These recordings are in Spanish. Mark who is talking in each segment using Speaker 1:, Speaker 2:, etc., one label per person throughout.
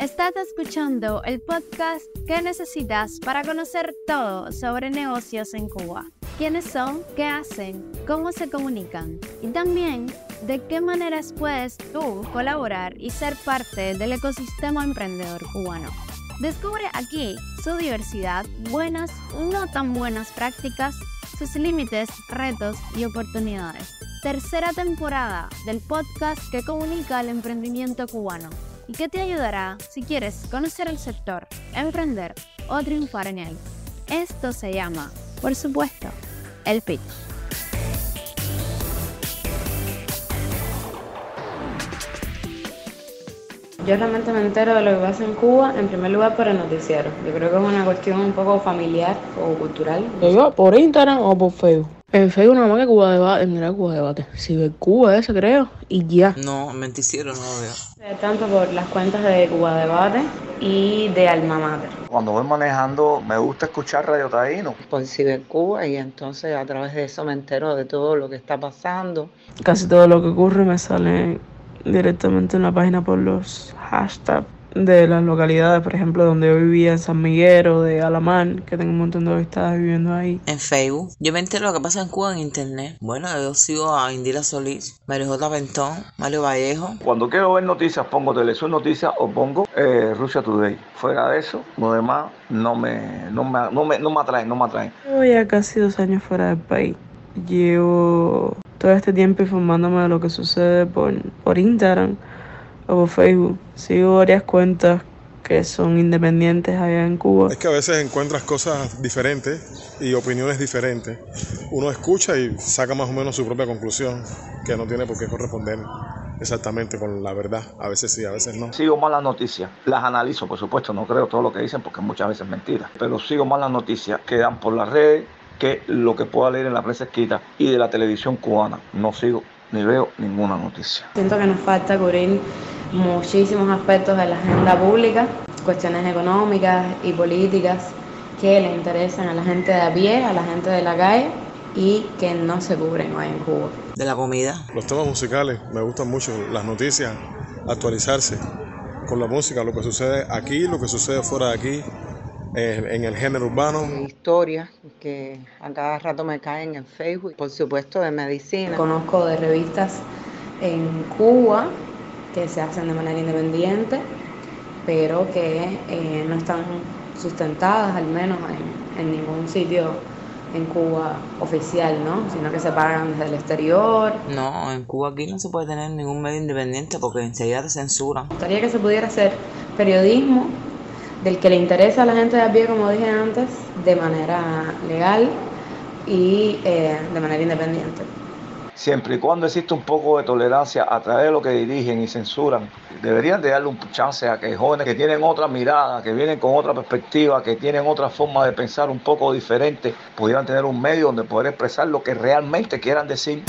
Speaker 1: Estás escuchando el podcast que necesitas para conocer todo sobre negocios en Cuba. ¿Quiénes son? ¿Qué hacen? ¿Cómo se comunican? Y también, ¿de qué maneras puedes tú colaborar y ser parte del ecosistema emprendedor cubano? Descubre aquí su diversidad, buenas, no tan buenas prácticas, sus límites, retos y oportunidades. Tercera temporada del podcast que comunica el emprendimiento cubano y que te ayudará si quieres conocer el sector, emprender o triunfar en él. Esto se llama, por supuesto, el pitch.
Speaker 2: Yo realmente me entero de lo que pasa en Cuba, en primer lugar por el noticiero. Yo creo que es una cuestión un poco familiar o cultural. Yo por Instagram o por Facebook. En Facebook nada más que Cuba Debate, mira Cuba Debate, si Cuba ese creo, y ya. No, menticiero no lo veo. Tanto por las cuentas de Cuba Debate y de Alma Mater. Cuando voy manejando me gusta escuchar Radio Taíno. Por si Cuba y entonces a través de eso me entero de todo lo que está pasando. Casi todo lo que ocurre me sale directamente en la página por los hashtags de las localidades, por ejemplo, donde yo vivía en San o de Alamán, que tengo un montón de amistades viviendo ahí. En Facebook. Yo me entero lo que pasa en Cuba en internet. Bueno, yo sigo a Indira Solís, Mario J. Pentón, Mario Vallejo. Cuando quiero
Speaker 3: ver noticias, pongo Telesur Noticias o pongo eh, Rusia Russia Today. Fuera de eso, lo demás no me, no me, no me, no atrae, no me atrae.
Speaker 2: Llevo ya casi dos años fuera del país. Llevo todo este tiempo informándome de lo que sucede por, por Instagram o Facebook. Sigo varias cuentas que son independientes allá en Cuba.
Speaker 4: Es que a veces encuentras cosas diferentes y opiniones diferentes. Uno escucha y saca más o menos su propia conclusión, que no tiene por qué corresponder exactamente con la verdad.
Speaker 3: A veces sí, a veces no. Sigo malas noticias. Las analizo, por supuesto. No creo todo lo que dicen porque muchas veces es mentira. Pero sigo malas noticias que dan por las redes que lo que pueda leer en la prensa escrita y de la televisión cubana. No sigo ni veo ninguna noticia.
Speaker 2: Siento que nos falta cubrir muchísimos aspectos de la agenda pública, cuestiones económicas y políticas que le interesan a la gente de a pie, a la gente de la calle y que no se cubren hoy en Cuba.
Speaker 3: De la comida. Los temas musicales, me gustan mucho las noticias,
Speaker 4: actualizarse con la música, lo que sucede aquí, lo que sucede fuera de aquí, eh, en el género urbano.
Speaker 2: Historias que a cada rato me caen en Facebook, por supuesto de medicina. Conozco de revistas en Cuba que se hacen de manera independiente, pero que eh, no están sustentadas al menos en, ningún sitio en Cuba oficial, ¿no? Sino que se pagan desde el exterior. No, en Cuba aquí no se puede tener ningún medio independiente porque enseguida de censuran. Me gustaría que se pudiera hacer periodismo del que le interesa a la gente de a pie, como dije antes, de manera legal y eh, de manera independiente
Speaker 3: siempre y cuando existe un poco de tolerancia a través de lo que dirigen y censuran, deberían de darle un chance a que jóvenes que tienen otra mirada, que vienen con otra perspectiva, que tienen otra forma de pensar un poco diferente, pudieran tener un medio donde poder expresar lo que realmente quieran decir.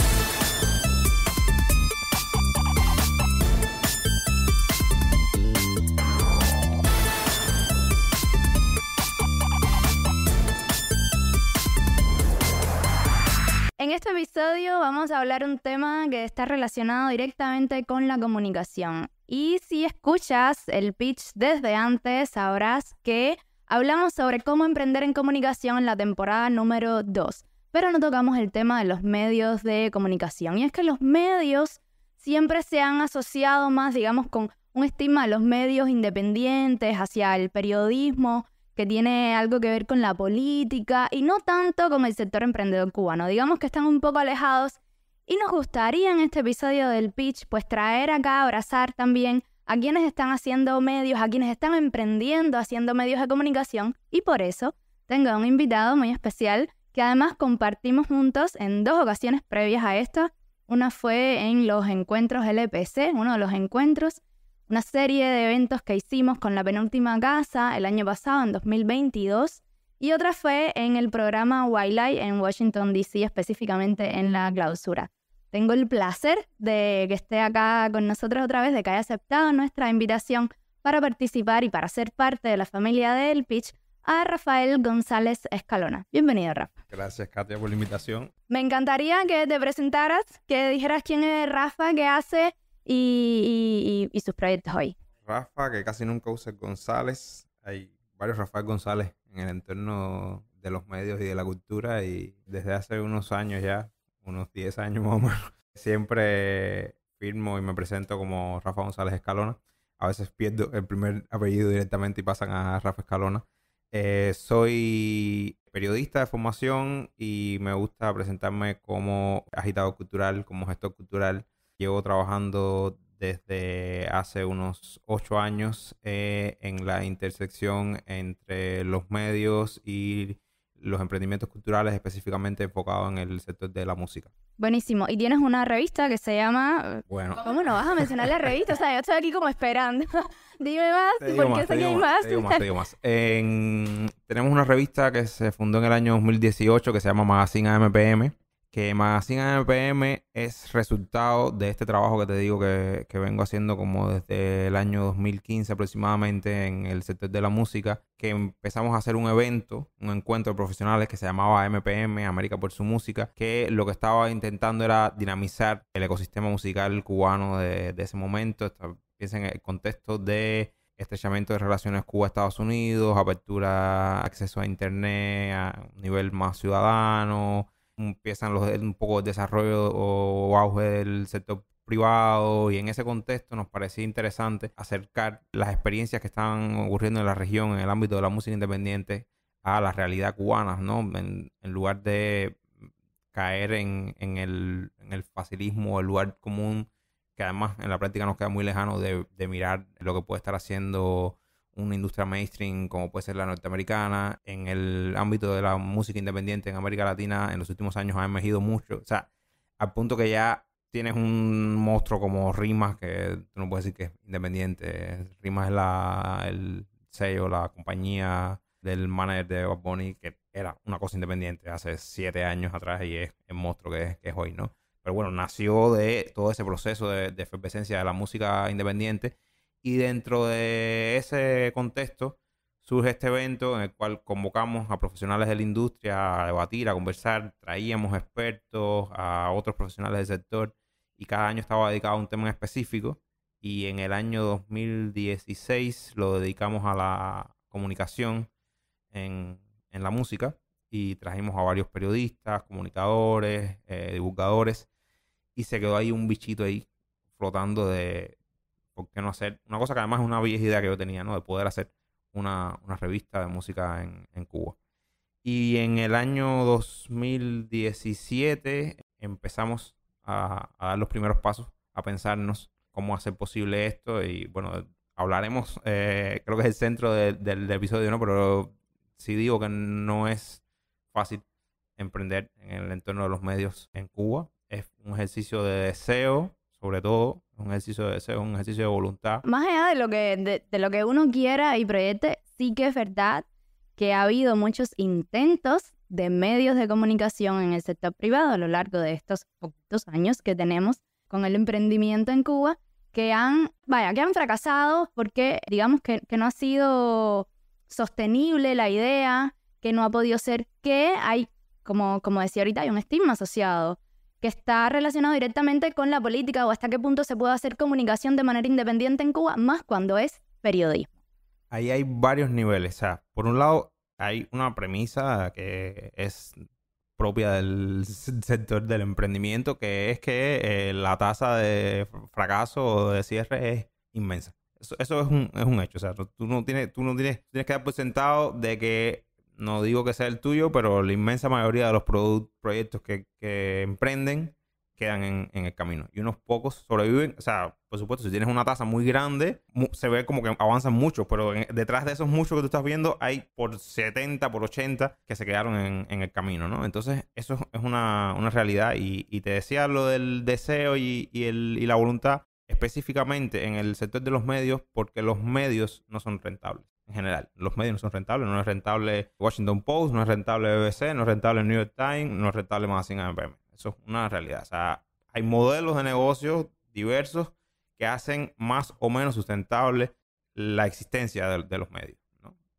Speaker 1: episodio vamos a hablar un tema que está relacionado directamente con la comunicación. Y si escuchas el pitch desde antes, sabrás que hablamos sobre cómo emprender en comunicación en la temporada número 2, pero no tocamos el tema de los medios de comunicación. Y es que los medios siempre se han asociado más, digamos, con un estigma a los medios independientes, hacia el periodismo, que tiene algo que ver con la política y no tanto con el sector emprendedor cubano. Digamos que están un poco alejados y nos gustaría en este episodio del pitch pues traer acá, abrazar también a quienes están haciendo medios, a quienes están emprendiendo, haciendo medios de comunicación y por eso tengo a un invitado muy especial que además compartimos juntos en dos ocasiones previas a esta. Una fue en los encuentros LPC, uno de los encuentros una serie de eventos que hicimos con la penúltima casa el año pasado, en 2022, y otra fue en el programa Wildlife en Washington, D.C., específicamente en la clausura. Tengo el placer de que esté acá con nosotros otra vez, de que haya aceptado nuestra invitación para participar y para ser parte de la familia del pitch a Rafael González Escalona. Bienvenido, Rafa.
Speaker 4: Gracias, Katia, por la invitación.
Speaker 1: Me encantaría que te presentaras, que dijeras quién es Rafa, qué hace, y, sus proyectos hoy.
Speaker 4: Rafa, que casi nunca usa González. Hay varios Rafael González en el entorno de los medios y de la cultura y desde hace unos años ya, unos 10 años más o menos, siempre firmo y me presento como Rafa González Escalona. A veces pierdo el primer apellido directamente y pasan a Rafa Escalona. Eh, soy periodista de formación y me gusta presentarme como agitador cultural, como gestor cultural, llevo trabajando desde hace unos ocho años eh, en la intersección entre los medios y los emprendimientos culturales, específicamente enfocado en el sector de la música.
Speaker 1: Buenísimo. Y tienes una revista que se llama. Eh, bueno. ¿Cómo no vas a mencionar la revista? O sea, yo estoy aquí como esperando. dime más. ¿Por qué más? más, digo más.
Speaker 4: Tenemos una revista que se fundó en el año 2018 que se llama Magazine AMPM que Magazine MPM es resultado de este trabajo que te digo que, vengo haciendo como desde el año 2015 aproximadamente en el sector de la música, que empezamos a hacer un evento, un encuentro de profesionales que se llamaba MPM, América por su música, que lo que estaba intentando era dinamizar el ecosistema musical cubano de, de ese momento. Piensen en el contexto de estrechamiento de relaciones Cuba-Estados Unidos, apertura, acceso a Internet a un nivel más ciudadano empiezan los, un poco el desarrollo o, auge del sector privado y en ese contexto nos parecía interesante acercar las experiencias que están ocurriendo en la región en el ámbito de la música independiente a la realidad cubana, ¿no? En, lugar de caer en, el, en el facilismo, el lugar común, que además en la práctica nos queda muy lejano de mirar lo que puede estar haciendo una industria mainstream como puede ser la norteamericana, en el ámbito de la música independiente en América Latina en los últimos años ha emergido mucho, o sea, al punto que ya tienes un monstruo como Rimas, que no puedes decir que es independiente, Rimas es la, el sello, la compañía del manager de Bob que era una cosa independiente hace siete años atrás y es el monstruo que es, hoy, ¿no? Pero bueno, nació de todo ese proceso de, de efervescencia de la música independiente y dentro de ese contexto surge este evento en el cual convocamos a profesionales de la industria a debatir, a conversar, traíamos expertos, a otros profesionales del sector y cada año estaba dedicado a un tema específico y en el año 2016 lo dedicamos a la comunicación en, la música y trajimos a varios periodistas, comunicadores, eh, divulgadores y se quedó ahí un bichito ahí flotando de, no hacer? Una cosa que además es una vieja idea que yo tenía, ¿no? De poder hacer una, una revista de música en, Cuba. Y en el año 2017 empezamos a, dar los primeros pasos, a pensarnos cómo hacer posible esto. Y bueno, hablaremos, eh, creo que es el centro del, episodio, ¿no? Pero sí digo que no es fácil emprender en el entorno de los medios en Cuba. Es un ejercicio de deseo, sobre todo, un ejercicio de deseo, un ejercicio de voluntad. Más
Speaker 1: allá de lo que, de lo que uno quiera y proyecte, sí que es verdad que ha habido muchos intentos de medios de comunicación en el sector privado a lo largo de estos poquitos años que tenemos con el emprendimiento en Cuba, que han, vaya, que han fracasado porque digamos que, que no ha sido sostenible la idea, que no ha podido ser, que hay, como, como decía ahorita, hay un estigma asociado que está relacionado directamente con la política o hasta qué punto se puede hacer comunicación de manera independiente en Cuba, más cuando es periodismo.
Speaker 4: Ahí hay varios niveles. O sea, por un lado, hay una premisa que es propia del sector del emprendimiento, que es que eh, la tasa de fracaso o de cierre es inmensa. Eso, es, un, hecho. O sea, tú no tienes, tú no tienes, tienes que dar por sentado de que no digo que sea el tuyo, pero la inmensa mayoría de los proyectos que, emprenden quedan en, el camino. Y unos pocos sobreviven. O sea, por supuesto, si tienes una tasa muy grande, se ve como que avanzan muchos, pero detrás de esos muchos que tú estás viendo, hay por 70, por 80 que se quedaron en, el camino, ¿no? Entonces, eso es una, realidad. Y, te decía lo del deseo y la voluntad específicamente en el sector de los medios, porque los medios no son rentables en general. Los medios no son rentables, no es rentable Washington Post, no es rentable BBC, no es rentable New York Times, no es rentable Magazine AMPM. Eso es una realidad. O sea, hay modelos de negocios diversos que hacen más o menos sustentable la existencia de, los medios.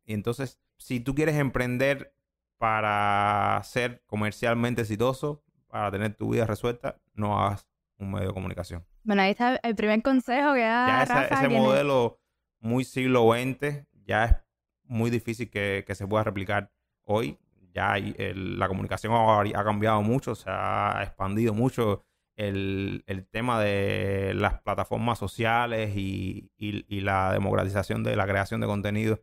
Speaker 4: Y entonces, si tú quieres emprender para ser comercialmente exitoso, para tener tu vida resuelta, no hagas un medio de comunicación.
Speaker 1: Bueno, ahí está el primer consejo que da. ese modelo
Speaker 4: muy siglo XX ya es muy difícil que, se pueda replicar hoy. Ya la comunicación ha, cambiado mucho, se ha expandido mucho el, tema de las plataformas sociales y, la democratización de la creación de contenido.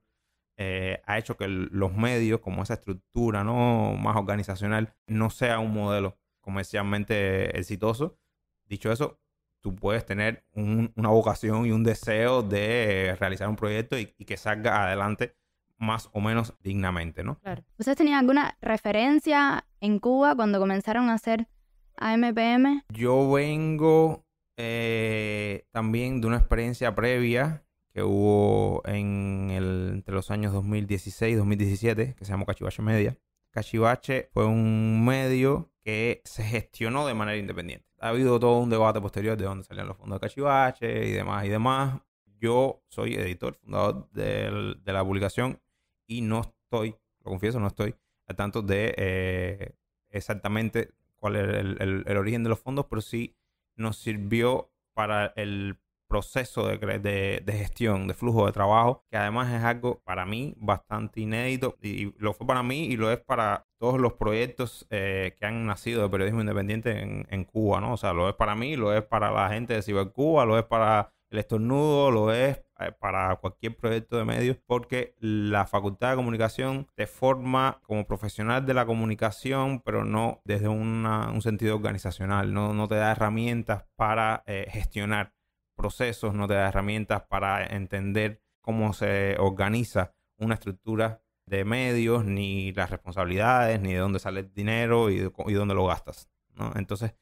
Speaker 4: Eh, ha hecho que los medios, como esa estructura ¿no? más organizacional, no sea un modelo comercialmente exitoso. Dicho eso, tú puedes tener una vocación y un deseo de realizar un proyecto y, que salga adelante más o menos dignamente, ¿no?
Speaker 1: Claro. ¿Ustedes tenían alguna referencia en Cuba cuando comenzaron a hacer AMPM?
Speaker 4: Yo vengo eh, también de una experiencia previa que hubo entre los años 2016 y 2017, que se llamó Cachivache Media. Cachivache fue un medio que se gestionó de manera independiente ha habido todo un debate posterior de dónde salían los fondos de Cachivache y demás y demás. Yo soy editor, fundador de, la publicación y no estoy, lo confieso, no estoy al tanto de eh, exactamente cuál es el, origen de los fondos, pero sí nos sirvió para el proceso de, de, gestión, de flujo de trabajo, que además es algo para mí bastante inédito y lo fue para mí y lo es para todos los proyectos eh, que han nacido de periodismo independiente en, Cuba, ¿no? O sea, lo es para mí, lo es para la gente de Cibercuba, lo es para el estornudo, lo es eh, para cualquier proyecto de medios, porque la facultad de comunicación te forma como profesional de la comunicación, pero no desde un sentido organizacional, no, no te da herramientas para eh, gestionar procesos, no te da herramientas para entender cómo se organiza una estructura de medios, ni las responsabilidades, ni de dónde sale el dinero y, y dónde lo gastas. Entonces,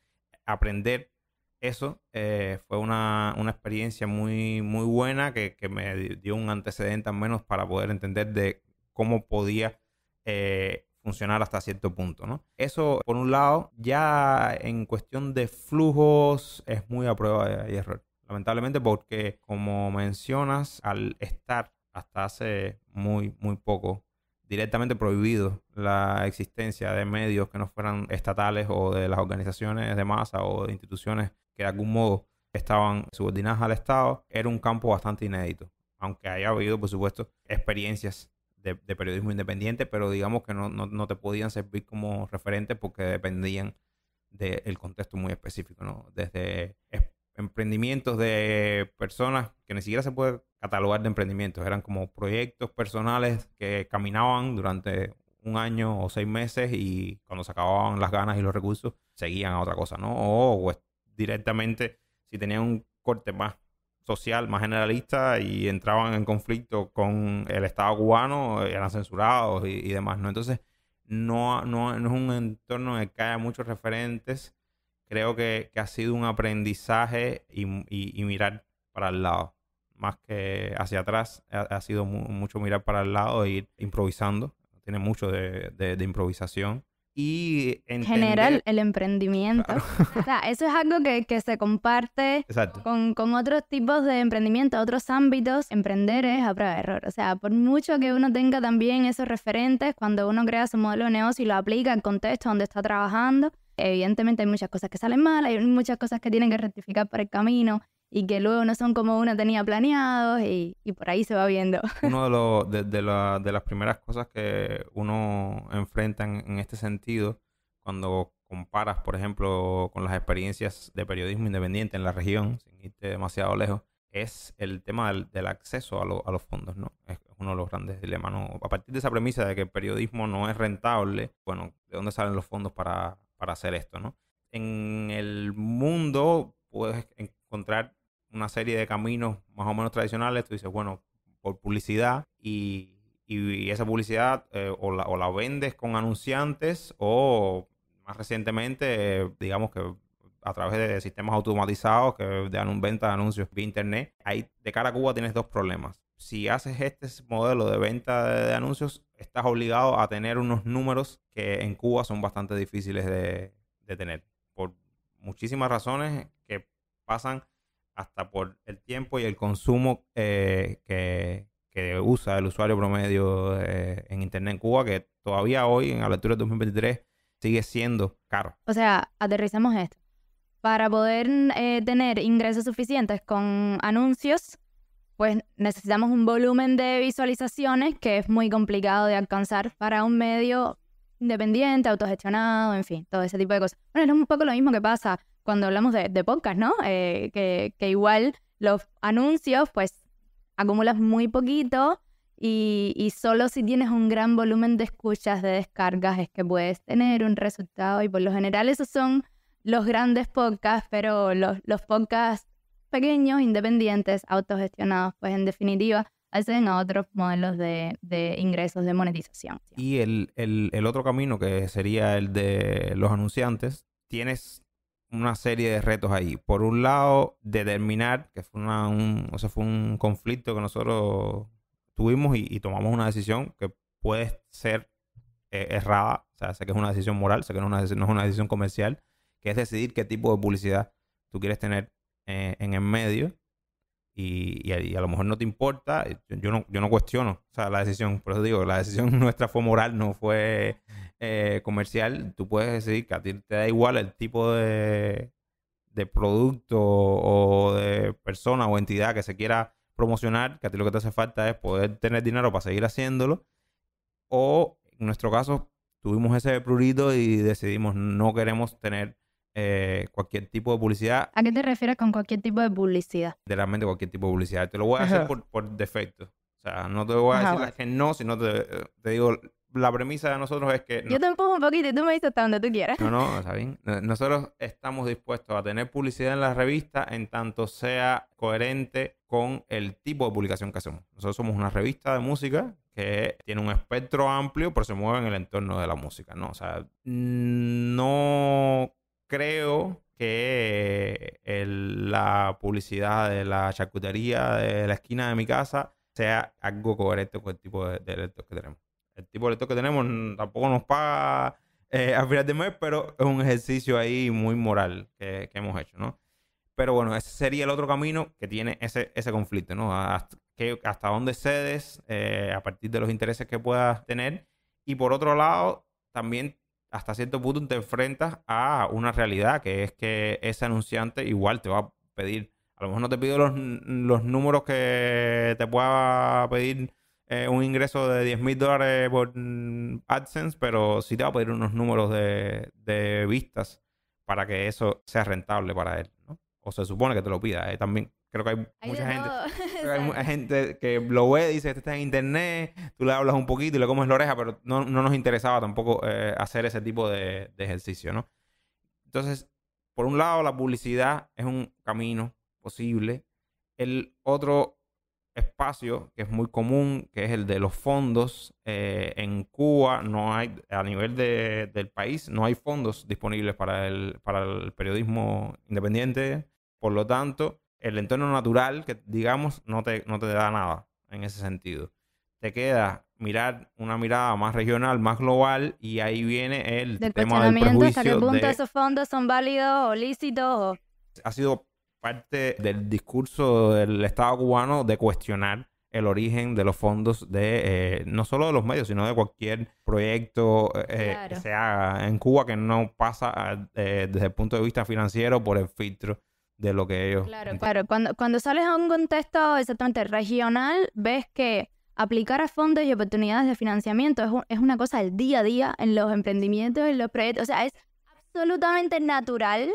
Speaker 4: aprender eso eh, fue una, experiencia muy, muy buena que, me dio un antecedente al menos para poder entender de cómo podía eh, funcionar hasta cierto punto. ¿no? Eso, por un lado, ya en cuestión de flujos es muy a prueba y error. Lamentablemente porque, como mencionas, al estar hasta hace muy, muy poco directamente prohibido la existencia de medios que no fueran estatales o de las organizaciones de masa o de instituciones que de algún modo estaban subordinadas al Estado, era un campo bastante inédito, aunque haya habido, por supuesto, experiencias de, periodismo independiente, pero digamos que no, te podían servir como referente porque dependían del contexto muy específico, ¿no? Desde emprendimientos de personas que ni siquiera se puede catalogar de emprendimientos, eran como proyectos personales que caminaban durante un año o seis meses y cuando se acababan las ganas y los recursos seguían a otra cosa, ¿no? O pues, directamente si tenían un corte más social, más generalista y entraban en conflicto con el Estado cubano, eran censurados y, demás, ¿no? Entonces, no, no, es un entorno en el que haya muchos referentes creo que, que ha sido un aprendizaje y, y, mirar para el lado. Más que hacia atrás, ha, sido mucho mirar para el lado e ir improvisando. Tiene mucho de, de, improvisación. Y en general
Speaker 1: el emprendimiento. O sea, eso es algo que, que se comparte con, con, otros tipos de emprendimiento, otros ámbitos. Emprender es a prueba de error. O sea, por mucho que uno tenga también esos referentes, cuando uno crea su modelo de negocio y lo aplica al contexto donde está trabajando, Evidentemente hay muchas cosas que salen mal, hay muchas cosas que tienen que rectificar por el camino y que luego no son como uno tenía planeado y, por ahí se va viendo. Una
Speaker 4: de, las primeras cosas que uno enfrenta en, este sentido, cuando comparas, por ejemplo, con las experiencias de periodismo independiente en la región, sin irte demasiado lejos, es el tema del, acceso a, los fondos, ¿no? Es uno de los grandes dilemas, A partir de esa premisa de que el periodismo no es rentable, bueno, ¿de dónde salen los fondos para para hacer esto, ¿no? En el mundo puedes encontrar una serie de caminos más o menos tradicionales. Tú dices, bueno, por publicidad y, esa publicidad eh, o, la, o, la, vendes con anunciantes o más recientemente, eh, digamos que a través de sistemas automatizados que dan un venta de anuncios vía internet. Ahí de cara a Cuba tienes dos problemas si haces este modelo de venta de, anuncios, estás obligado a tener unos números que en Cuba son bastante difíciles de, tener. Por muchísimas razones que pasan hasta por el tiempo y el consumo eh, que, usa el usuario promedio eh, en Internet en Cuba, que todavía hoy, en la altura de 2023, sigue siendo caro.
Speaker 1: O sea, aterrizamos esto. Para poder eh, tener ingresos suficientes con anuncios, pues necesitamos un volumen de visualizaciones que es muy complicado de alcanzar para un medio independiente, autogestionado, en fin, todo ese tipo de cosas. Bueno, es un poco lo mismo que pasa cuando hablamos de, de podcast, ¿no? Eh, que, igual los anuncios, pues acumulas muy poquito y, y solo si tienes un gran volumen de escuchas, de descargas, es que puedes tener un resultado y por lo general esos son los grandes podcasts, pero los, los podcasts pequeños, independientes, autogestionados, pues en definitiva hacen a otros modelos de, ingresos de monetización.
Speaker 4: Y el, otro camino que sería el de los anunciantes, tienes una serie de retos ahí. Por un lado, determinar, que fue, una, un, o fue un conflicto que nosotros tuvimos y, tomamos una decisión que puede ser eh, errada, o sea, sé que es una decisión moral, sé que no es una, no es una decisión comercial, que es decidir qué tipo de publicidad tú quieres tener eh, en el medio y, y, a, lo mejor no te importa, eh, yo no, yo no cuestiono sea, la decisión. Por eso digo, la decisión nuestra fue moral, no fue eh, comercial. Tú puedes decir que a ti te da igual el tipo de, de producto o de persona o entidad que se quiera promocionar, que a ti lo que te hace falta es poder tener dinero para seguir haciéndolo. O en nuestro caso, tuvimos ese prurito y decidimos no queremos tener eh, cualquier tipo de publicidad.
Speaker 1: ¿A qué te refieres con cualquier tipo de publicidad?
Speaker 4: De la mente cualquier tipo de publicidad. Te lo voy a hacer por, defecto. O sea, no te voy a decir que no, sino te, digo, la premisa de nosotros es que... Yo te
Speaker 1: empujo un poquito y tú me dices hasta donde tú quieras. No,
Speaker 4: no, está bien. Nosotros estamos dispuestos a tener publicidad en la revista en tanto sea coherente con el tipo de publicación que hacemos. Nosotros somos una revista de música que tiene un espectro amplio, pero se mueve en el entorno de la música, ¿no? O sea, no creo que eh, la publicidad de la charcutería de la esquina de mi casa sea algo correcto con el tipo de, derechos que tenemos. El tipo de electos que tenemos tampoco nos paga eh, a al final mes, pero es un ejercicio ahí muy moral que, hemos hecho, ¿no? Pero bueno, ese sería el otro camino que tiene ese, conflicto, ¿no? Hasta, hasta dónde cedes eh, a partir de los intereses que puedas tener. Y por otro lado, también hasta cierto punto te enfrentas a una realidad, que es que ese anunciante igual te va a pedir, a lo mejor no te pido los, los números que te pueda pedir eh, un ingreso de 10 mil dólares por mm, AdSense, pero sí te va a pedir unos números de, vistas para que eso sea rentable para él, O se supone que te lo pida eh, también. Creo que hay, mucha gente, que gente que lo ve, dice, este está en internet, tú le hablas un poquito y le comes la oreja, pero no, nos interesaba tampoco eh, hacer ese tipo de, ejercicio, ¿no? Entonces, por un lado, la publicidad es un camino posible. El otro espacio que es muy común, que es el de los fondos. Eh, en Cuba no hay, a nivel del país, no hay fondos disponibles para el, para el periodismo independiente. Por lo tanto, el entorno natural, que digamos, no te, no te da nada en ese sentido. Te queda mirar una mirada más regional, más global, y ahí viene el tema del prejuicio. ¿Hasta qué punto esos
Speaker 1: fondos son válidos o lícitos?
Speaker 4: Ha sido parte del discurso del Estado cubano de cuestionar el origen de los fondos de eh, no solo de los medios, sino de cualquier proyecto eh, eh, que se haga en Cuba que no pasa desde el punto de vista financiero por el filtro de lo que ellos.
Speaker 1: Claro, claro. Cuando, cuando sales a un contexto exactamente regional, ves que aplicar a fondos y oportunidades de financiamiento es, es una cosa del día a día en los emprendimientos, en los proyectos. O sea, es absolutamente natural,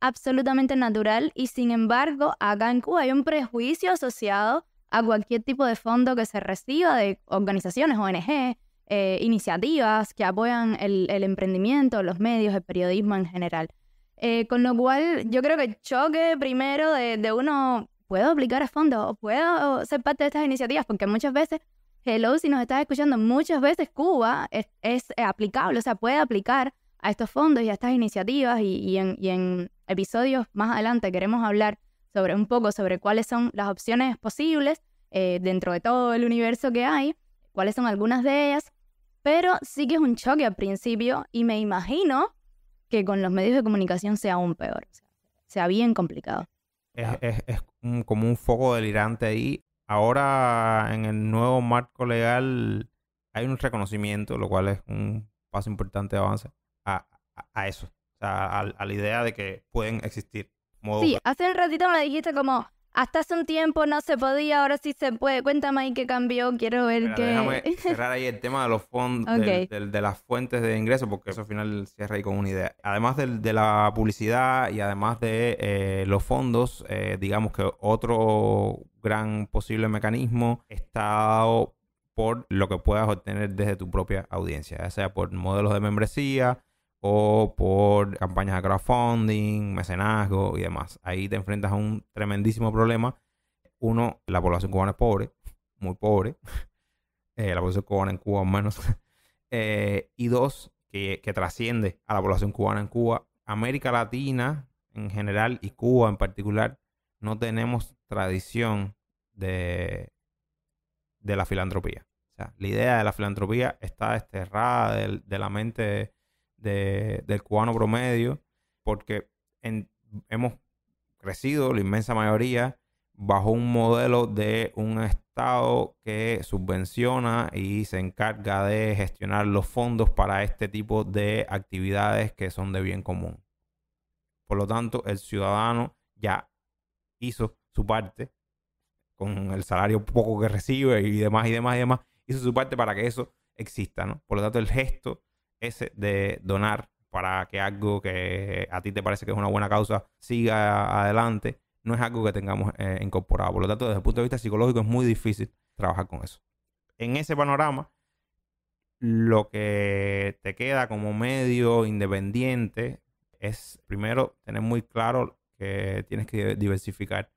Speaker 1: absolutamente natural. Y sin embargo, acá en Cuba hay un prejuicio asociado a cualquier tipo de fondo que se reciba de organizaciones, ONG, eh, iniciativas que apoyan el, el emprendimiento, los medios, el periodismo en general. Eh, con lo cual, yo creo que el choque primero de, uno, ¿puedo aplicar a fondos ¿O puedo ser parte de estas iniciativas? Porque muchas veces, hello, si nos estás escuchando, muchas veces Cuba es, aplicable, o sea, puede aplicar a estos fondos y a estas iniciativas y, en, episodios más adelante queremos hablar sobre un poco sobre cuáles son las opciones posibles eh, dentro de todo el universo que hay, cuáles son algunas de ellas, pero sí que es un choque al principio y me imagino que con los medios de comunicación sea aún peor, sea, bien complicado.
Speaker 4: Es, como un foco delirante ahí. Ahora en el nuevo marco legal hay un reconocimiento, lo cual es un paso importante de avance a, eso, a, la idea de que pueden existir. sí,
Speaker 1: hace un ratito me dijiste como, hasta hace un tiempo no se podía, ahora sí se puede. Cuéntame ahí qué cambió, quiero ver qué...
Speaker 4: cerrar ahí el tema de los fondos, de las fuentes de ingreso, porque eso al final cierra ahí con una idea. Además de la publicidad y además de eh, los fondos, eh, digamos que otro gran posible mecanismo está por lo que puedas obtener desde tu propia audiencia, ya sea por modelos de membresía, o por campañas de crowdfunding, mecenazgo y demás. Ahí te enfrentas a un tremendísimo problema. Uno, la población cubana es pobre, muy pobre. Eh, la población cubana en Cuba menos. Eh, y dos, que, trasciende a la población cubana en Cuba. América Latina en general y Cuba en particular, no tenemos tradición de, de la filantropía. O sea, la idea de la filantropía está desterrada de, de la mente del cubano promedio, porque hemos crecido, la inmensa mayoría, bajo un modelo de un Estado que subvenciona y se encarga de gestionar los fondos para este tipo de actividades que son de bien común. Por lo tanto, el ciudadano ya hizo su parte con el salario poco que recibe y demás y demás y demás, hizo su parte para que eso exista, ¿no? Por lo tanto, el gesto ese de donar para que algo que a ti te parece que es una buena causa siga adelante, no es algo que tengamos eh, incorporado. Por lo tanto, desde el punto de vista psicológico es muy difícil trabajar con eso. En ese panorama, lo que te queda como medio independiente es, primero, tener muy claro que tienes que diversificar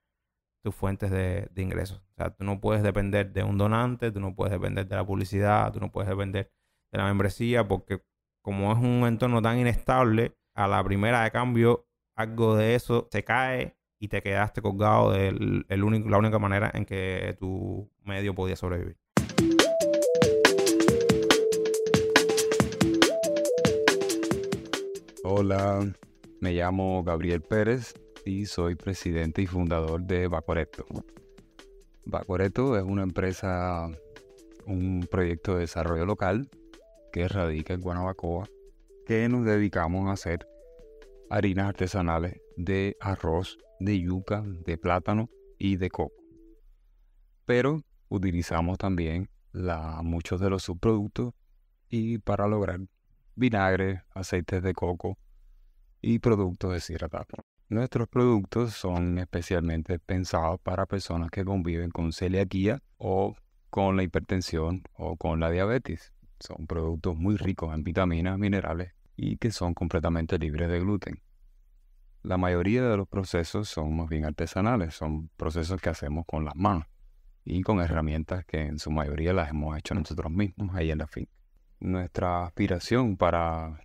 Speaker 4: tus fuentes de, de ingresos. O sea, tú no puedes depender de un donante, tú no puedes depender de la publicidad, tú no puedes depender de la membresía, porque como es un entorno tan inestable, a la primera de cambio algo de eso se cae y te quedaste colgado de la única manera en que tu medio podía sobrevivir.
Speaker 3: Hola, me llamo Gabriel Pérez y soy presidente y fundador de Bacoreto. Bacoreto es una empresa, un proyecto de desarrollo local que radica en Guanabacoa, que nos dedicamos a hacer harinas artesanales de arroz, de yuca, de plátano y de coco. Pero utilizamos también muchos de los subproductos y para lograr vinagre, aceites de coco y productos de
Speaker 4: deshidratados.
Speaker 3: Nuestros productos son especialmente pensados para personas que conviven con celiaquía o con la hipertensión o con la diabetes. Son productos muy ricos en vitaminas, minerales y que son completamente libres de gluten. La mayoría de los procesos son más bien artesanales, son procesos que hacemos con las manos y con herramientas que en su mayoría las hemos hecho nosotros mismos ahí en la finca. Nuestra aspiración para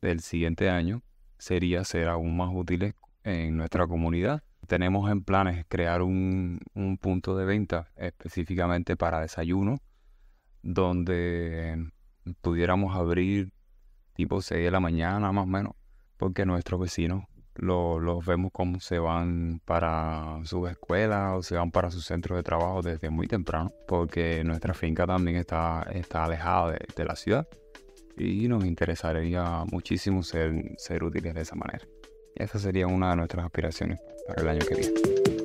Speaker 3: el siguiente año sería ser aún más útiles en nuestra comunidad. Tenemos en planes crear un, un punto de venta específicamente para desayuno donde pudiéramos abrir tipo 6 de la mañana más o menos, porque nuestros vecinos los vemos como se van para sus escuelas o se van para sus centros de trabajo desde muy temprano, porque nuestra finca también está, está alejada de, la ciudad y nos interesaría muchísimo ser, ser útiles de esa manera. Esa sería una de nuestras aspiraciones para el año que viene.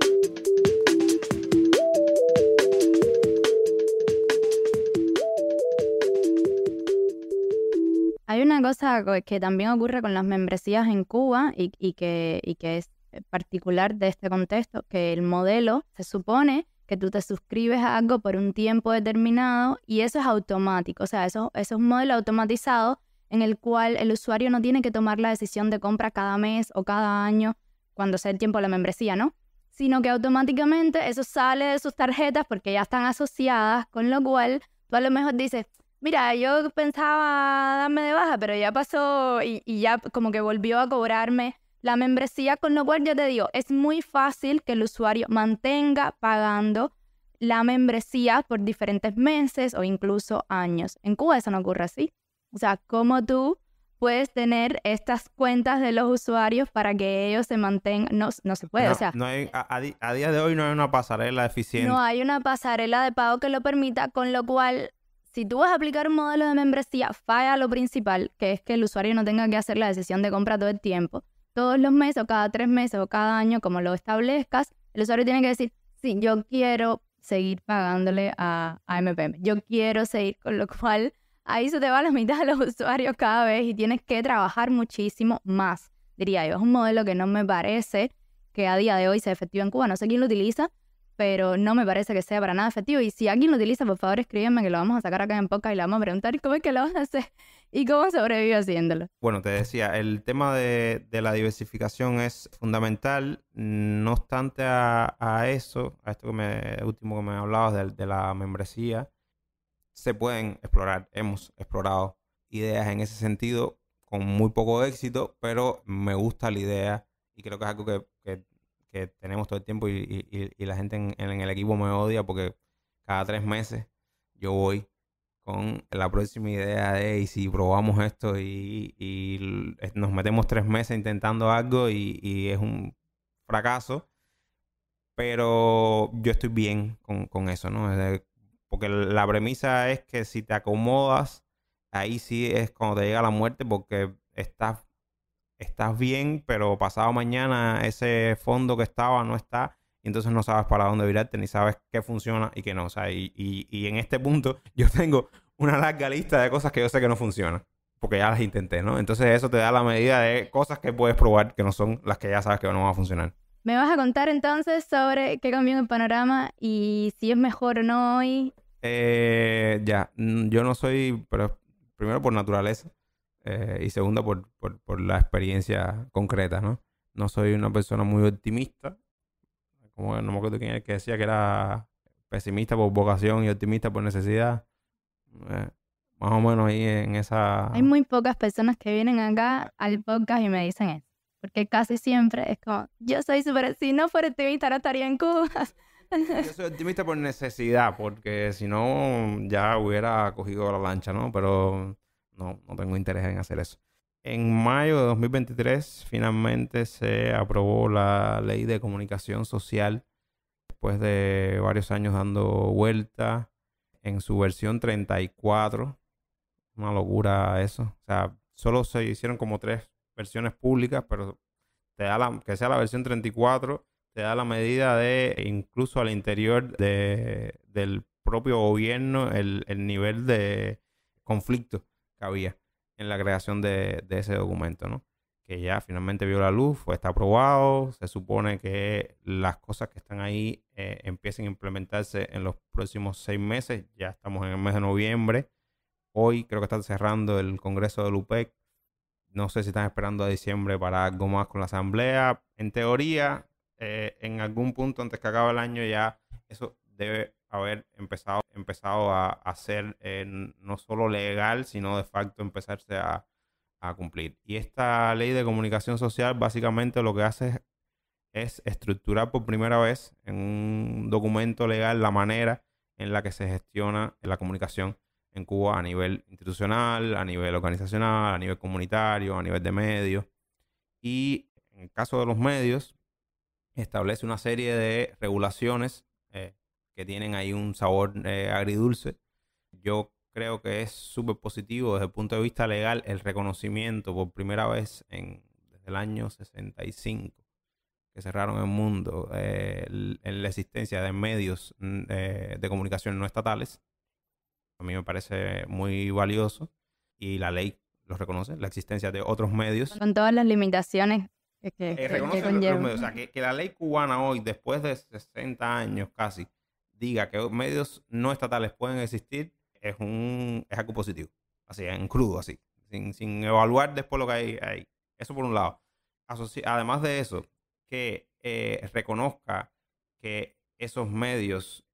Speaker 1: Hay una cosa que también ocurre con las membresías en Cuba y, que, es eh, particular de este contexto, que el modelo se supone que tú te suscribes a algo por un tiempo determinado y eso es automático, o sea, eso, eso es un modelo automatizado en el cual el usuario no tiene que tomar la decisión de compra cada mes o cada año cuando sea el tiempo de la membresía, ¿no? Sino que automáticamente eso sale de sus tarjetas porque ya están asociadas, con lo cual tú a lo mejor dices, mira, yo pensaba darme de baja, pero ya pasó y, ya como que volvió a cobrarme la membresía, con lo cual yo te digo, es muy fácil que el usuario mantenga pagando la membresía por diferentes meses o incluso años. En Cuba eso no ocurre así. O sea, ¿cómo tú puedes tener estas cuentas de los usuarios para que ellos se mantengan? No, se puede.
Speaker 4: a, día de hoy no hay una pasarela eficiente. No
Speaker 1: hay una pasarela de pago que lo permita, con lo cual si tú vas a aplicar un modelo de membresía, falla lo principal, que es que el usuario no tenga que hacer la decisión de compra todo el tiempo. Todos los meses o cada tres meses o cada año, como lo establezcas, el usuario tiene que decir, sí, yo quiero seguir pagándole a, MPM, yo quiero seguir, con lo cual ahí se te va la mitad de los usuarios cada vez y tienes que trabajar muchísimo más, diría yo. Es un modelo que no me parece que a día de hoy se efectiva en Cuba, no sé quién lo utiliza, pero no me parece que sea para nada efectivo. Y si alguien lo utiliza, por favor escríbeme que lo vamos a sacar acá en poca y le vamos a preguntar cómo es que lo vas a hacer y cómo sobrevive haciéndolo.
Speaker 4: Bueno, te decía, el tema de, la diversificación es fundamental, no obstante a, eso, a esto me, último que me hablabas de, de la membresía, se pueden explorar, hemos explorado ideas en ese sentido con muy poco éxito, pero me gusta la idea y creo que es algo que que tenemos todo el tiempo y, la gente en, el equipo me odia porque cada tres meses yo voy con la próxima idea de y si probamos esto y, nos metemos tres meses intentando algo y, es un fracaso. Pero yo estoy bien con, con eso, ¿no? Porque la premisa es que si te acomodas, ahí sí es cuando te llega la muerte porque estás estás bien, pero pasado mañana ese fondo que estaba no está, y entonces no sabes para dónde virarte, ni sabes qué funciona y qué no. O y, en este punto yo tengo una larga lista de cosas que yo sé que no funcionan, porque ya las intenté, ¿no? Entonces eso te da la medida de cosas que puedes probar que no son las que ya sabes que no van a funcionar.
Speaker 1: Me vas a contar entonces sobre qué cambió el panorama y si es mejor o no hoy.
Speaker 4: Eh, ya, mm, yo no soy, pero primero por naturaleza, eh, y segunda, por, por, por, la experiencia concreta, ¿no? No soy una persona muy optimista, como no me acuerdo quién que decía que era pesimista por vocación y optimista por necesidad. Eh, más o menos ahí en esa... Hay
Speaker 1: muy pocas personas que vienen acá al podcast y me dicen eso. Porque casi siempre es como, yo soy súper, si no fuera optimista no estaría en Cuba. Yo
Speaker 4: soy optimista por necesidad, porque si no ya hubiera cogido la lancha, ¿no? Pero no, tengo interés en hacer eso. En mayo de 2023 finalmente se aprobó la ley de comunicación social después de varios años dando vuelta en su versión 34. Una locura eso. O sea, solo se hicieron como tres versiones públicas, pero te da que sea la versión 34 te da la medida de incluso al interior del propio gobierno el, el nivel de conflicto había en la creación de, ese documento, ¿no? Que ya finalmente vio la luz, fue, está aprobado, se supone que las cosas que están ahí eh, empiecen a implementarse en los próximos seis meses, ya estamos en el mes de noviembre, hoy creo que están cerrando el Congreso de Lupec, no sé si están esperando a diciembre para algo más con la Asamblea, en teoría, eh, en algún punto antes que acabe el año ya eso debe haber empezado empezado a, ser eh, no solo legal, sino de facto empezarse a, cumplir. Y esta ley de comunicación social básicamente lo que hace es estructurar por primera vez en un documento legal la manera en la que se gestiona la comunicación en Cuba a nivel institucional, a nivel organizacional, a nivel comunitario, a nivel de medios. Y en el caso de los medios, establece una serie de regulaciones eh, que tienen ahí un sabor eh, agridulce. Yo creo que es súper positivo desde el punto de vista legal el reconocimiento por primera vez en, desde el año 65 que cerraron el mundo en eh, la existencia de medios mm, eh, de comunicación no estatales. A mí me parece muy valioso y la ley los reconoce, la existencia de otros medios.
Speaker 1: Con todas las limitaciones que, que, O sea,
Speaker 4: que, la ley cubana hoy, después de 60 años casi, diga que medios no estatales pueden existir es, un, es algo positivo. Así, en crudo, así. Sin, sin evaluar después lo que hay ahí. Eso por un lado. Además de eso, que eh, reconozca que esos medios,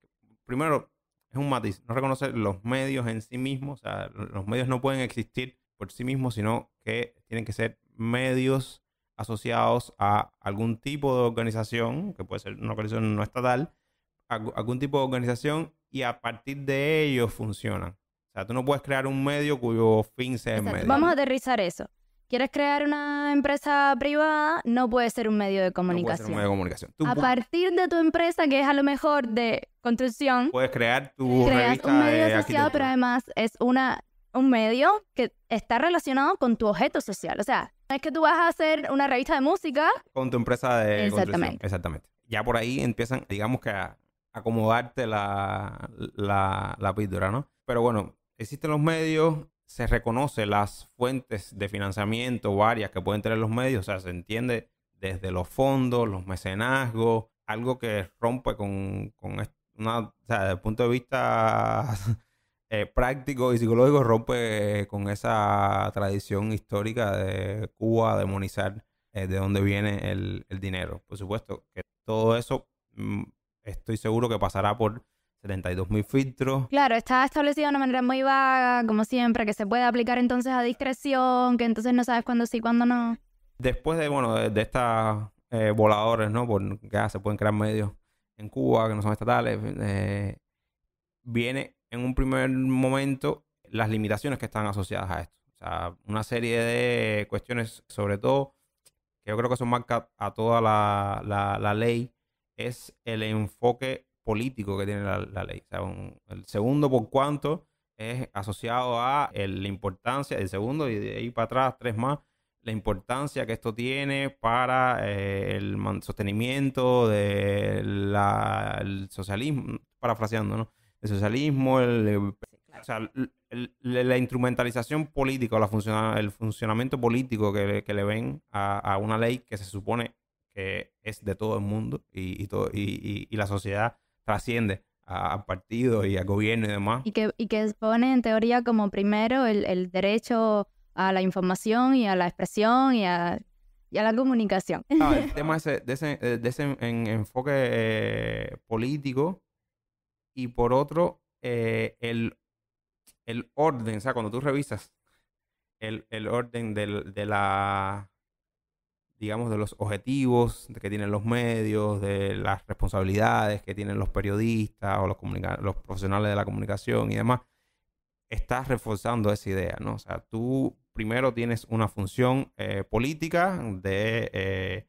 Speaker 4: primero, es un matiz, no reconocer los medios en sí mismos, o sea, los medios no pueden existir por sí mismos, sino que tienen que ser medios asociados a algún tipo de organización, que puede ser una organización no estatal, algún tipo de organización y a partir de ellos funcionan. O sea, tú no puedes crear un medio cuyo fin sea el medio. Vamos a
Speaker 1: aterrizar eso. ¿Quieres crear una empresa privada? No puede ser un medio de comunicación. puede ser un medio de
Speaker 4: comunicación. a partir
Speaker 1: de tu empresa, que es a lo mejor de construcción, puedes
Speaker 4: crear tu creas revista un medio asociado,
Speaker 1: pero además es una un medio que está relacionado con tu objeto social. O sea, es que tú vas a hacer una revista de música
Speaker 4: con tu empresa de exactamente. Construcción. Exactamente. Ya por ahí empiezan, digamos que a acomodarte la, la, la ¿no? Pero bueno, existen los medios, se reconoce las fuentes de financiamiento varias que pueden tener los medios, o sea, se entiende desde los fondos, los mecenazgos, algo que rompe con, una, o sea, desde el punto de vista eh, práctico y psicológico, rompe con esa tradición histórica de Cuba, demonizar eh, de dónde viene el, el, dinero. Por supuesto que todo eso mm, estoy seguro que pasará por 72.000 filtros.
Speaker 1: Claro, está establecido de una manera muy vaga, como siempre, que se puede aplicar entonces a discreción, que entonces no sabes cuándo sí, cuándo no.
Speaker 4: Después de, bueno, de, estas eh, voladores, ¿no? Porque, se pueden crear medios en Cuba que no son estatales, eh, viene en un primer momento las limitaciones que están asociadas a esto. O sea, una serie de cuestiones, sobre todo, que yo creo que son marca a toda la, la ley es el enfoque político que tiene la, ley. el segundo por cuanto es asociado a la importancia, el segundo y de ahí para atrás, tres más, la importancia que esto tiene para eh, el sostenimiento del socialismo, parafraseando, ¿no? El socialismo, o sea, la instrumentalización política, la el funcionamiento político que, le ven a, una ley que se supone que es de todo el mundo y, todo, y, la sociedad trasciende a, partido y a gobierno y demás.
Speaker 1: Y que, y pone en teoría como primero el, derecho a la información y a la expresión y a, la comunicación. no ah,
Speaker 4: el tema ese, de ese, eh, enfoque eh, político y por otro, eh, el, el orden, o sea, cuando tú revisas el, orden de la digamos, de los objetivos que tienen los medios, de las responsabilidades que tienen los periodistas o los, los profesionales de la comunicación y demás, estás reforzando esa idea, ¿no? O sea, tú primero tienes una función eh, política de eh,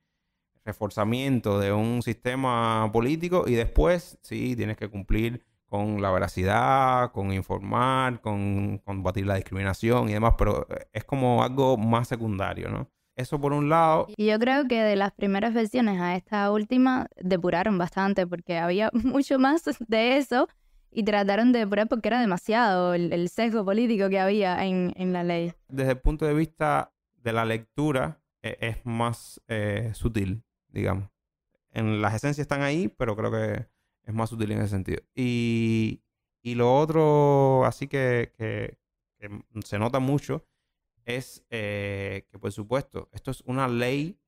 Speaker 4: reforzamiento de un sistema político y después, sí, tienes que cumplir con la veracidad, con informar, con combatir la discriminación y demás, pero eh, es como algo más secundario, ¿no? Eso por un lado.
Speaker 1: Y yo creo que de las primeras versiones a esta última depuraron bastante porque había mucho más de eso y trataron de depurar porque era demasiado el, sesgo político que había en, la ley.
Speaker 4: Desde el punto de vista de la lectura eh, es más eh, sutil, digamos. En las esencias están ahí, pero creo que es más sutil en ese sentido. Y, lo otro, así que se nota mucho, es eh, que, por supuesto, esto es una ley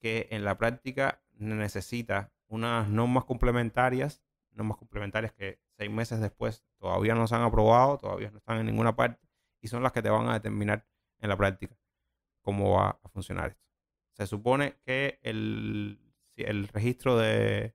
Speaker 4: que en la práctica necesita unas normas complementarias, normas complementarias que seis meses después todavía no se han aprobado, todavía no están en ninguna parte, y son las que te van a determinar en la práctica cómo va a funcionar esto. Se supone que el, el registro de,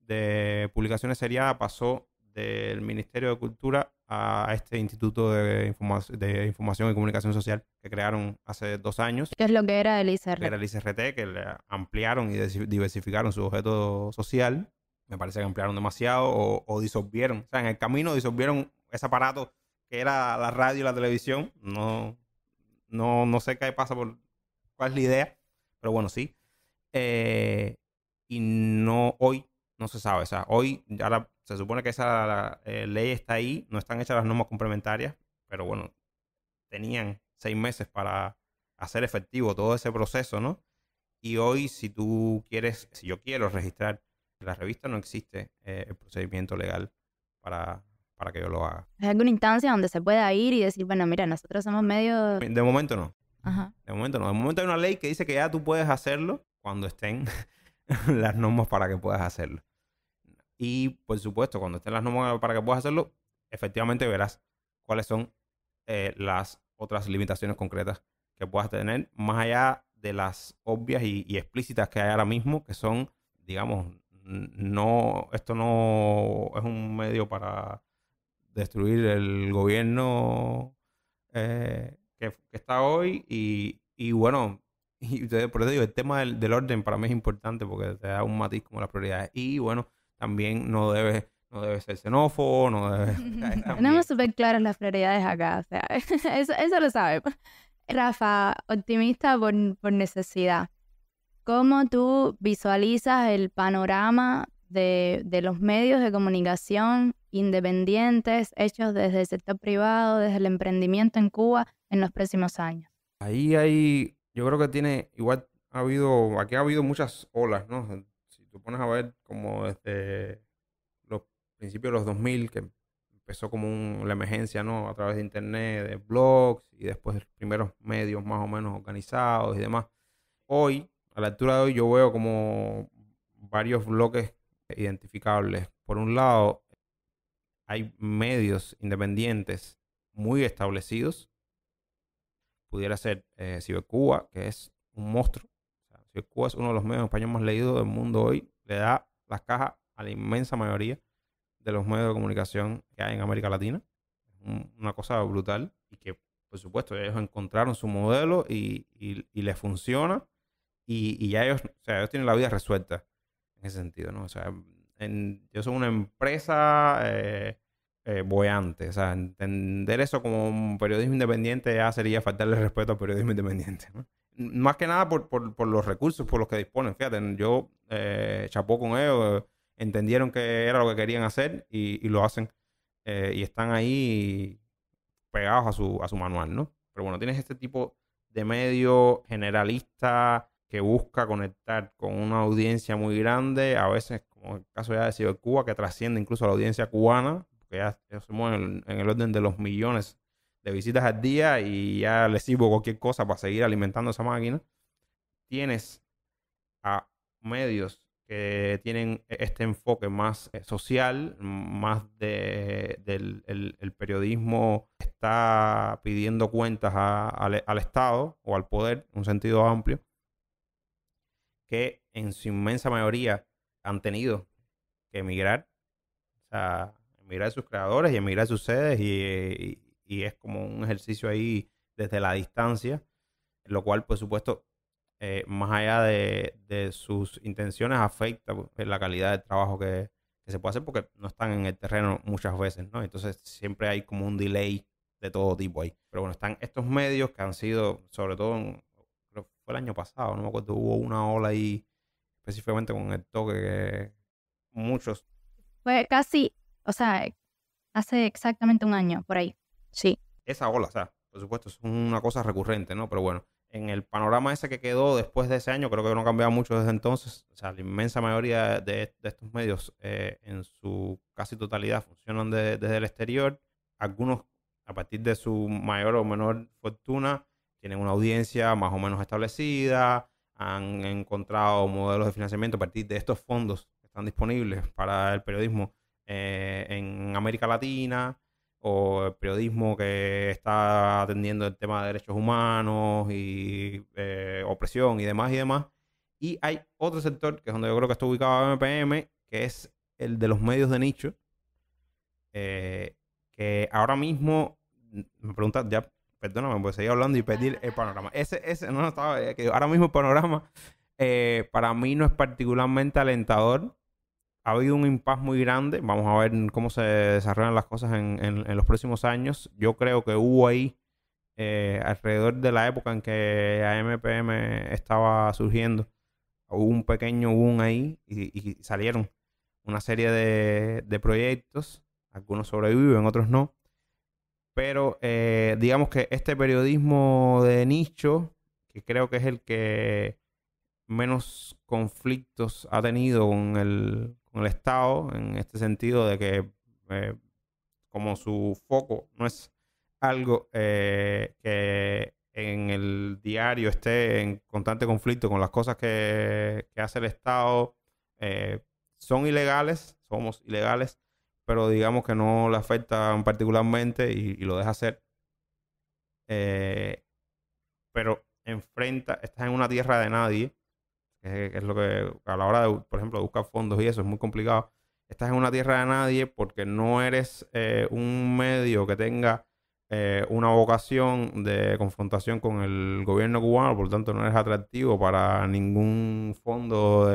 Speaker 4: de publicaciones seriadas pasó del Ministerio de Cultura a este Instituto de, Información y Comunicación Social que crearon hace dos años. ¿Qué es lo que era el ICRT? era el ICRT, que ampliaron y diversificaron su objeto social. Me parece que ampliaron demasiado o, disolvieron. O sea, en el camino disolvieron ese aparato que era la radio y la televisión. No, no, sé qué pasa por cuál es la idea, pero bueno, sí. Eh, y no hoy no se sabe. O sea, hoy ya se supone que esa eh, ley está ahí, no están hechas las normas complementarias, pero bueno, tenían seis meses para hacer efectivo todo ese proceso, ¿no? Y hoy, si tú quieres, si yo quiero registrar la revista, no existe eh, el procedimiento legal para, para que yo lo haga.
Speaker 1: ¿Hay alguna instancia donde se pueda ir y decir, bueno, mira, nosotros somos medio...
Speaker 4: De momento no. De momento no. De momento hay una ley que dice que ya tú puedes hacerlo cuando estén las normas para que puedas hacerlo. Y por supuesto, cuando estén las normas para que puedas hacerlo, efectivamente verás cuáles son eh, las otras limitaciones concretas que puedas tener, más allá de las obvias y, explícitas que hay ahora mismo, que son, digamos, no, esto no es un medio para destruir el gobierno eh, que, está hoy y bueno, y por eso digo, el tema del, orden para mí es importante porque te da un matiz como las prioridades. Y bueno, también no debe no debe ser xenófobo, no debe... Tenemos
Speaker 1: súper claras las prioridades acá, o sea, eso, lo sabe Rafa, optimista por, por, necesidad. ¿Cómo tú visualizas el panorama de, de los medios de comunicación independientes hechos desde el sector privado, desde el emprendimiento en Cuba en los próximos años?
Speaker 4: Ahí hay yo creo que tiene, igual ha habido, aquí ha habido muchas olas, ¿no? Si tú pones a ver como desde los principios de los 2000, que empezó como un, la emergencia, ¿no? A través de internet, de blogs y después de los primeros medios más o menos organizados y demás. Hoy, a la altura de hoy, yo veo como varios bloques identificables. Por un lado, hay medios independientes muy establecidos pudiera ser eh, Cibercuba, que es un monstruo. O es uno de los medios españoles más leídos del mundo hoy. Le da las cajas a la inmensa mayoría de los medios de comunicación que hay en América Latina. una cosa brutal y que, por supuesto, ellos encontraron su modelo y, y, les funciona. Y, ya ellos, o sea, ellos tienen la vida resuelta en ese sentido, ¿no? O sea, en, yo soy una empresa eh, eh, antes, O sea, entender eso como un periodismo independiente ya sería faltarle respeto al periodismo independiente. Más que nada por, los recursos por los que disponen. Fíjate, yo eh, chapó con ellos, entendieron que era lo que querían hacer y, lo hacen. Eh, y están ahí pegados a su, a su manual, ¿no? Pero bueno, tienes este tipo de medio generalista que busca conectar con una audiencia muy grande, a veces, como el caso ya de Cuba, que trasciende incluso a la audiencia cubana, que ya, ya en, el orden de los millones de visitas al día y ya les sirvo cualquier cosa para seguir alimentando esa máquina. Tienes a medios que tienen e, este enfoque más eh, social, más de, del el, el periodismo está pidiendo cuentas al, Estado o al poder, en un sentido amplio, que en su inmensa mayoría han tenido que emigrar. O sea, mirar a sus creadores y mirar sus sedes y, es como un ejercicio ahí desde la distancia, lo cual, por supuesto, eh, más allá de, sus intenciones, afecta pues, la calidad del trabajo que, se puede hacer porque no están en el terreno muchas veces, ¿no? Entonces siempre hay como un delay de todo tipo ahí. Pero bueno, están estos medios que han sido, sobre todo, creo fue el año pasado, no me acuerdo, hubo una ola ahí específicamente con el toque que muchos...
Speaker 1: Fue casi o sea, hace exactamente un año, por ahí. Sí.
Speaker 4: Esa ola, o sea, por supuesto, es una cosa recurrente, ¿no? Pero bueno, en el panorama ese que quedó después de ese año, creo que no ha cambiado mucho desde entonces. O sea, la inmensa mayoría de, estos medios eh, en su casi totalidad funcionan desde el exterior. Algunos, a partir de su mayor o menor fortuna, tienen una audiencia más o menos establecida, han encontrado modelos de financiamiento a partir de estos fondos que están disponibles para el periodismo eh, en América Latina o el periodismo que está atendiendo el tema de derechos humanos y eh, opresión y demás y demás. Y hay otro sector, que es donde yo creo que está ubicado MPM, que es el de los medios de nicho, eh, que ahora mismo, me pregunta, ya, perdóname, a seguir hablando y pedir el panorama. Ese, ese, no, estaba, ahora mismo el panorama para mí no es particularmente alentador ha habido un impas muy grande. Vamos a ver cómo se desarrollan las cosas en, los próximos años. Yo creo que hubo ahí, eh, alrededor de la época en que AMPM estaba surgiendo, hubo un pequeño boom ahí y, salieron una serie de, proyectos. Algunos sobreviven, otros no. Pero eh, digamos que este periodismo de nicho, que creo que es el que menos conflictos ha tenido con el, el Estado en este sentido de que eh, como su foco no es algo eh, que en el diario esté en constante conflicto con las cosas que, hace el Estado, eh, son ilegales, somos ilegales, pero digamos que no le afectan particularmente y, lo deja hacer. pero enfrenta, está en una tierra de nadie es, lo que a la hora, de, por ejemplo, buscar fondos y eso es muy complicado. Estás en una tierra de nadie porque no eres eh, un medio que tenga eh, una vocación de confrontación con el gobierno cubano, por lo tanto no eres atractivo para ningún fondo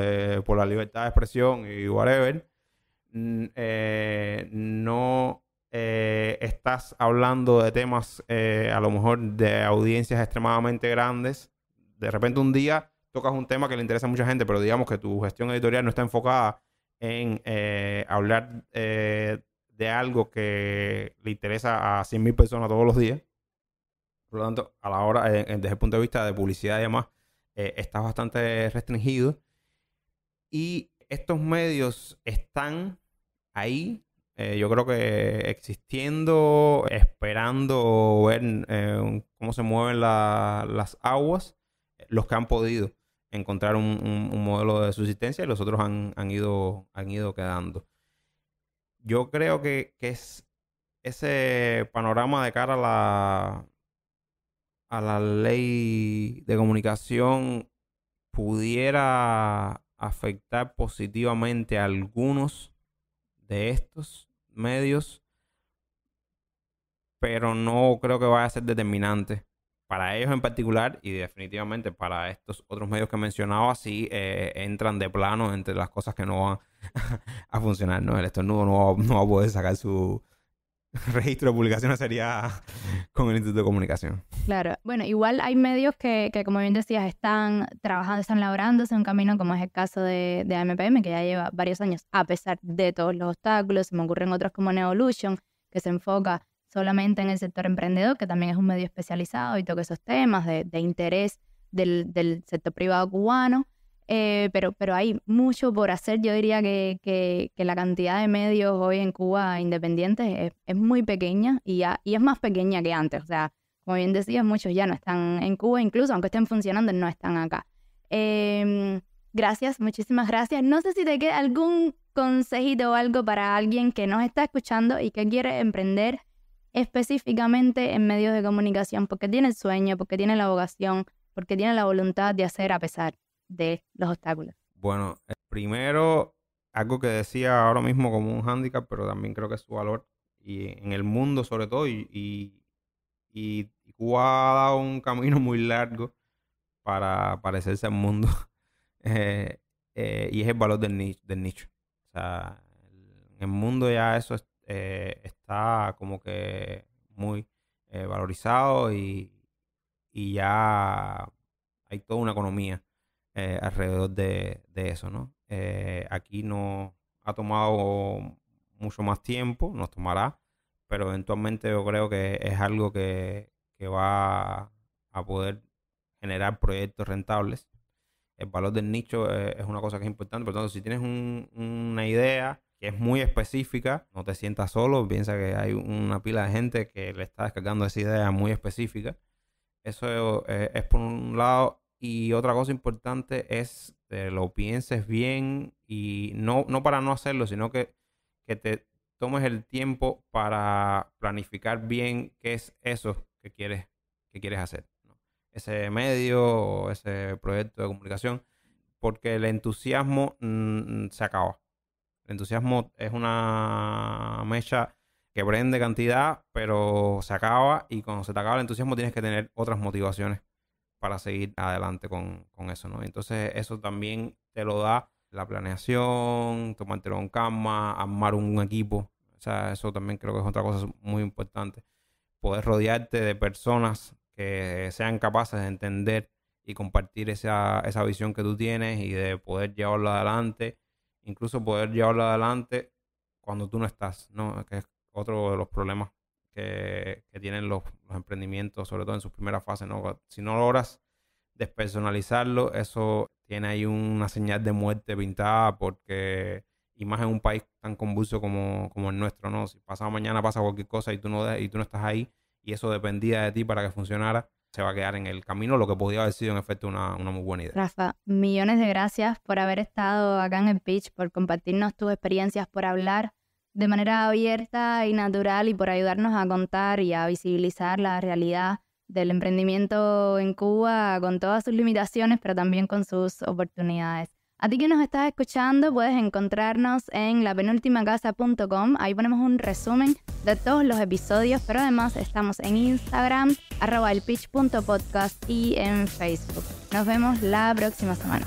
Speaker 4: por la libertad de expresión y whatever. Eh, no estás hablando de temas a lo mejor de audiencias extremadamente grandes. De repente un día tocas un tema que le interesa a mucha gente, pero digamos que tu gestión editorial no está enfocada en eh, hablar eh, de algo que le interesa a 100.000 personas todos los días. Por lo tanto, a la hora, eh, desde el punto de vista de publicidad y demás, estás bastante restringido. Y estos medios están ahí, yo creo que existiendo, esperando ver cómo se mueven las aguas, los que han podido encontrar un, modelo de subsistencia y los otros han, ido, han ido quedando. Yo creo que, es ese panorama de cara a la, a la ley de comunicación pudiera afectar positivamente a algunos de estos medios, pero no creo que vaya a ser determinante para ellos en particular y definitivamente para estos otros medios que mencionaba, sí eh, entran de plano entre las cosas que no van a funcionar, ¿no? El estornudo no, no va a poder sacar su, registro de publicaciones sería con el Instituto de Comunicación.
Speaker 1: Claro, bueno, igual hay medios que, como bien decías, están trabajando, están laburándose un camino como es el caso de, de, AMPM, que ya lleva varios años, a pesar de todos los obstáculos. Se me ocurren otros como Neolution, que se enfoca solamente en el sector emprendedor, que también es un medio especializado y toca esos temas de, interés del, sector privado cubano. Eh, pero, pero hay mucho por hacer. Yo diría que, la cantidad de medios hoy en Cuba independientes es, muy pequeña y, y es más pequeña que antes. O sea, como bien decías, muchos ya no están en Cuba, incluso aunque estén funcionando, no están acá. Em, gracias, muchísimas gracias. No sé si te queda algún consejito o algo para alguien que nos está escuchando y que quiere emprender específicamente en medios de comunicación, porque tiene el sueño, porque tiene la vocación, porque tiene la voluntad de hacer a pesar de los obstáculos.
Speaker 4: Bueno, primero, algo que decía ahora mismo como un hándicap, pero también creo que es su valor, y en el mundo sobre todo, y, y, ha dado un camino muy largo para parecerse al mundo, eh, eh, y es el valor del nicho. Del nicho. O sea, en el mundo ya eso es eh, está como que muy eh, valorizado y, ya hay toda una economía eh, alrededor de, eso, ¿no? aquí no ha tomado mucho más tiempo, nos tomará, pero eventualmente yo creo que es algo que, que va a poder generar proyectos rentables. El valor del nicho es una cosa que es importante, por lo tanto, si tienes una idea, que es muy específica. No te sientas solo, piensa que hay una pila de gente que le está descargando esa idea muy específica. Eso eh, es por un lado. Y otra cosa importante es que lo pienses bien y no, no para no hacerlo, sino que, que te tomes el tiempo para planificar bien qué es eso que quieres, que quieres hacer. Ese medio o ese proyecto de comunicación, porque el entusiasmo mm, se acaba el entusiasmo es una mecha que prende cantidad, pero se acaba y cuando se te acaba el entusiasmo tienes que tener otras motivaciones para seguir adelante con, eso, ¿no? Entonces eso también te lo da la planeación, tomártelo un calma, armar un equipo. O sea, eso también creo que es otra cosa muy importante. Poder rodearte de personas que sean capaces de entender y compartir esa, esa visión que tú tienes y de poder llevarla adelante incluso poder llevarlo adelante cuando tú no estás, ¿no? Que es otro de los problemas que, tienen los, emprendimientos, sobre todo en su primera fase, ¿no? Si no logras despersonalizarlo, eso tiene ahí una señal de muerte pintada porque, y más en un país tan convulso como, el nuestro, ¿no? Si pasa mañana pasa cualquier cosa y tú no, y tú no estás ahí y eso dependía de ti para que funcionara, se va a quedar en el camino, lo que podría haber sido en efecto una, una, muy buena idea.
Speaker 1: Rafa, millones de gracias por haber estado acá en el pitch, por compartirnos tus experiencias, por hablar de manera abierta y natural y por ayudarnos a contar y a visibilizar la realidad del emprendimiento en Cuba con todas sus limitaciones, pero también con sus oportunidades. A ti que nos estás escuchando, puedes encontrarnos en lapenultimacasa.com. Ahí ponemos un resumen de todos los episodios, pero además estamos en Instagram, arroba elpitch.podcast y en Facebook. Nos vemos la próxima semana.